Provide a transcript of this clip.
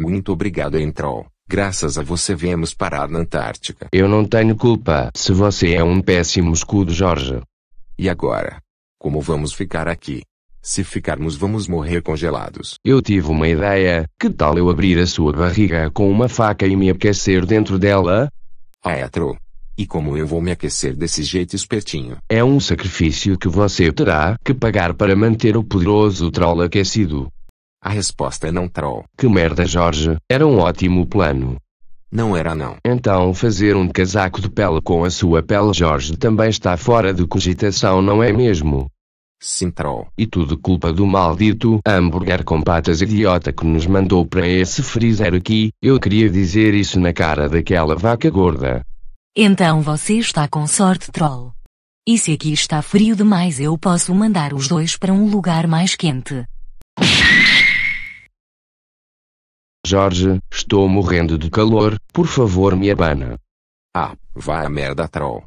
Muito obrigado, Entrol. Graças a você viemos parar na Antártica. Eu não tenho culpa se você é um péssimo escudo, Jorge. E agora? Como vamos ficar aqui? Se ficarmos, vamos morrer congelados. Eu tive uma ideia. Que tal eu abrir a sua barriga com uma faca e me aquecer dentro dela? Ah, é, E como eu vou me aquecer desse jeito espertinho? É um sacrifício que você terá que pagar para manter o poderoso troll aquecido. A resposta é não troll. Que merda, Jorge. Era um ótimo plano. Não era não. Então fazer um casaco de pele com a sua pele, Jorge, também está fora de cogitação, não é mesmo? Sim, troll. E tudo culpa do maldito hambúrguer com patas idiota que nos mandou para esse freezer aqui. Eu queria dizer isso na cara daquela vaca gorda. Então você está com sorte, troll. E se aqui está frio demais, eu posso mandar os dois para um lugar mais quente. Jorge, estou morrendo de calor, por favor me abana. Ah, vá a merda troll.